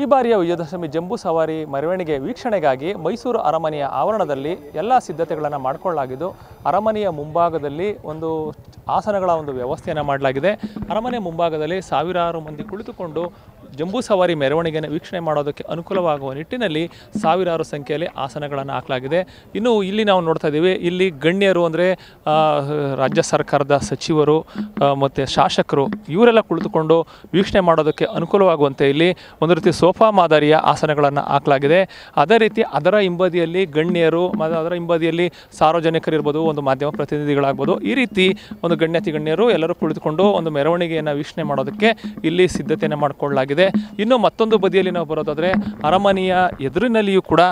ಈ ಬಾರಿಯ ವಿಜಯದಶಮಿ ಜಂಬೂ ಸವಾರಿ ಮೆರವಣಿಗೆ ವೀಕ್ಷಣೆಗಾಗಿ ಮೈಸೂರು ಅರಮನೆಯ ಆವರಣದಲ್ಲಿ ಎಲ್ಲ ಸಿದ್ಧತೆಗಳನ್ನು ಮಾಡಿಕೊಳ್ಳಲಾಗಿದ್ದು ಅರಮನೆಯ ಮುಂಭಾಗದಲ್ಲಿ ಒಂದು ಆಸನಗಳ ಒಂದು ವ್ಯವಸ್ಥೆಯನ್ನು ಮಾಡಲಾಗಿದೆ ಅರಮನೆ ಮುಂಭಾಗದಲ್ಲಿ ಸಾವಿರಾರು ಮಂದಿ ಕುಳಿತುಕೊಂಡು ಜಂಬೂ ಸವಾರಿ ಮೆರವಣಿಗೆಯನ್ನು ವೀಕ್ಷಣೆ ಮಾಡೋದಕ್ಕೆ ಅನುಕೂಲವಾಗುವ ನಿಟ್ಟಿನಲ್ಲಿ ಸಾವಿರಾರು ಸಂಖ್ಯೆಯಲ್ಲಿ ಆಸನಗಳನ್ನು ಹಾಕಲಾಗಿದೆ ಇನ್ನು ಇಲ್ಲಿ ನಾವು ನೋಡ್ತಾ ಇದ್ದೀವಿ ಇಲ್ಲಿ ಗಣ್ಯರು ಅಂದರೆ ರಾಜ್ಯ ಸರ್ಕಾರದ ಸಚಿವರು ಮತ್ತು ಶಾಸಕರು ಇವರೆಲ್ಲ ಕುಳಿತುಕೊಂಡು ವೀಕ್ಷಣೆ ಮಾಡೋದಕ್ಕೆ ಅನುಕೂಲವಾಗುವಂತೆ ಇಲ್ಲಿ ಒಂದು ರೀತಿ ಸೋಫಾ ಮಾದರಿಯ ಆಸನಗಳನ್ನು ಹಾಕಲಾಗಿದೆ ಅದೇ ರೀತಿ ಅದರ ಹಿಂಬದಿಯಲ್ಲಿ ಗಣ್ಯರು ಮತ್ತು ಅದರ ಹಿಂಬದಿಯಲ್ಲಿ ಸಾರ್ವಜನಿಕರಿರ್ಬೋದು ಒಂದು ಮಾಧ್ಯಮ ಪ್ರತಿನಿಧಿಗಳಾಗ್ಬೋದು ಈ ರೀತಿ ಒಂದು ಗಣ್ಯತಿ ಗಣ್ಯರು ಎಲ್ಲರೂ ಕುಳಿತುಕೊಂಡು ಒಂದು ಮೆರವಣಿಗೆಯನ್ನು ವೀಕ್ಷಣೆ ಮಾಡೋದಕ್ಕೆ ಇಲ್ಲಿ ಸಿದ್ಧತೆಯನ್ನು ಮಾಡಿಕೊಳ್ಳಲಾಗಿದೆ ಇನ್ನು ಮತ್ತೊಂದು ಬದಿಯಲ್ಲಿ ನಾವು ಬರೋದಾದರೆ ಅರಮನೆಯ ಎದುರಿನಲ್ಲಿಯೂ ಕೂಡ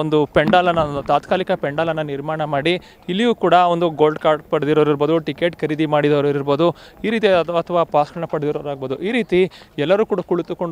ಒಂದು ಪೆಂಡಾಲನ್ನು ತಾತ್ಕಾಲಿಕ ಪೆಂಡಾಲನ್ನು ನಿರ್ಮಾಣ ಮಾಡಿ ಇಲ್ಲಿಯೂ ಕೂಡ ಒಂದು ಗೋಲ್ಡ್ ಕಾರ್ಡ್ ಪಡೆದಿರೋರು ಇರ್ಬೋದು ಟಿಕೆಟ್ ಖರೀದಿ ಮಾಡಿದವರು ಇರ್ಬೋದು ಈ ರೀತಿ ಅಥವಾ ಪಾಸ್ಗಳನ್ನ ಪಡೆದಿರೋರಾಗ್ಬೋದು ಈ ರೀತಿ ಎಲ್ಲರೂ ಕೂಡ ಕುಳಿತುಕೊಂಡು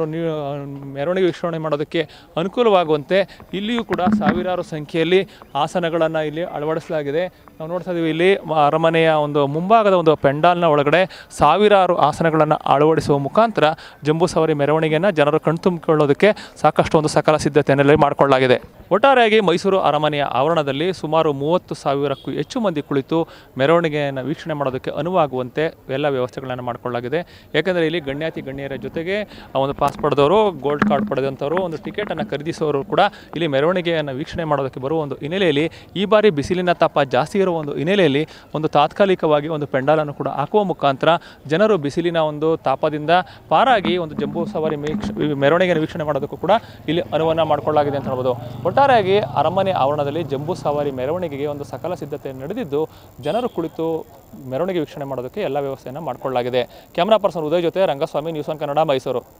ಮೆರವಣಿಗೆ ವೀಕ್ಷಣೆ ಮಾಡೋದಕ್ಕೆ ಅನುಕೂಲವಾಗುವಂತೆ ಇಲ್ಲಿಯೂ ಕೂಡ ಸಾವಿರಾರು ಸಂಖ್ಯೆಯಲ್ಲಿ ಆಸನಗಳನ್ನು ಇಲ್ಲಿ ಅಳವಡಿಸಲಾಗಿದೆ ನಾವು ನೋಡ್ತಾ ಇದೀವಿ ಇಲ್ಲಿ ಅರಮನೆಯ ಒಂದು ಮುಂಭಾಗದ ಒಂದು ಪೆಂಡಾಲ್ನ ಒಳಗಡೆ ಸಾವಿರಾರು ಆಸನಗಳನ್ನು ಅಳವಡಿಸುವ ಮುಖಾಂತರ ಜಂಬೂ ಸವಾರಿ ಮೆರವಣಿಗೆಯನ್ನು ಜನರು ಕಣ್ತುಂಬಿಕೊಳ್ಳೋದಕ್ಕೆ ಸಾಕಷ್ಟು ಒಂದು ಸಕಲ ಸಿದ್ಧತೆಯನ್ನೆಲ್ಲ ಮಾಡಿಕೊಳ್ಳಲಾಗಿದೆ ಒಟ್ಟಾರೆಯಾಗಿ ಮೈಸೂರು ಅರಮನೆಯ ಆವರಣದಲ್ಲಿ ಸುಮಾರು ಮೂವತ್ತು ಸಾವಿರಕ್ಕೂ ಹೆಚ್ಚು ಮಂದಿ ಕುಳಿತು ಮೆರವಣಿಗೆಯನ್ನು ವೀಕ್ಷಣೆ ಮಾಡೋದಕ್ಕೆ ಅನುವಾಗುವಂತೆ ಎಲ್ಲ ವ್ಯವಸ್ಥೆಗಳನ್ನು ಮಾಡಿಕೊಳ್ಳಲಾಗಿದೆ ಏಕೆಂದರೆ ಇಲ್ಲಿ ಗಣ್ಯಾತಿ ಗಣ್ಯರ ಜೊತೆಗೆ ಒಂದು ಪಾಸ್ ಪಡೆದವರು ಗೋಲ್ಡ್ ಕಾರ್ಡ್ ಪಡೆದಂಥವರು ಒಂದು ಟಿಕೆಟನ್ನು ಖರೀದಿಸುವವರು ಕೂಡ ಇಲ್ಲಿ ಮೆರವಣಿಗೆಯನ್ನು ವೀಕ್ಷಣೆ ಮಾಡೋದಕ್ಕೆ ಬರುವ ಒಂದು ಹಿನ್ನೆಲೆಯಲ್ಲಿ ಈ ಬಾರಿ ಬಿಸಿಲಿನ ತಾಪ ಜಾಸ್ತಿ ಇರುವ ಒಂದು ಹಿನ್ನೆಲೆಯಲ್ಲಿ ಒಂದು ತಾತ್ಕಾಲಿಕವಾಗಿ ಒಂದು ಪೆಂಡಾಲನ್ನು ಕೂಡ ಹಾಕುವ ಮುಖಾಂತರ ಜನರು ಬಿಸಿಲಿನ ಒಂದು ತಾಪದಿಂದ ಪಾರಾಗಿ ಒಂದು ಜಂಬೂ ಸವಾರಿ ಮೀಕ್ಷ ಮೆರವಣಿಗೆಯನ್ನು ವೀಕ್ಷಣೆ ಮಾಡೋದಕ್ಕೂ ಕೂಡ ಇಲ್ಲಿ ಅನುವನ್ನು ಮಾಡಿಕೊಳ್ಳಲಾಗಿದೆ ಅಂತ ಹೇಳ್ಬೋದು ಒಟ್ಟು ಒಟ್ಟಾರೆಯಾಗಿ ಅರಮನೆ ಆವರಣದಲ್ಲಿ ಜಂಬೂ ಸವಾರಿ ಮೆರವಣಿಗೆಗೆ ಒಂದು ಸಕಲ ಸಿದ್ಧತೆ ನಡೆದಿದ್ದು ಜನರು ಕುಳಿತು ಮೆರವಣಿಗೆ ವೀಕ್ಷಣೆ ಮಾಡೋದಕ್ಕೆ ಎಲ್ಲ ವ್ಯವಸ್ಥೆಯನ್ನು ಮಾಡಿಕೊಳ್ಳಲಾಗಿದೆ ಕ್ಯಾಮ್ರಾ ಪರ್ಸನ್ ಉದಯ್ ಜೊತೆ ರಂಗಸ್ವಾಮಿ ನ್ಯೂಸ್ ಆನ್ ಕನ್ನಡ ಮೈಸೂರು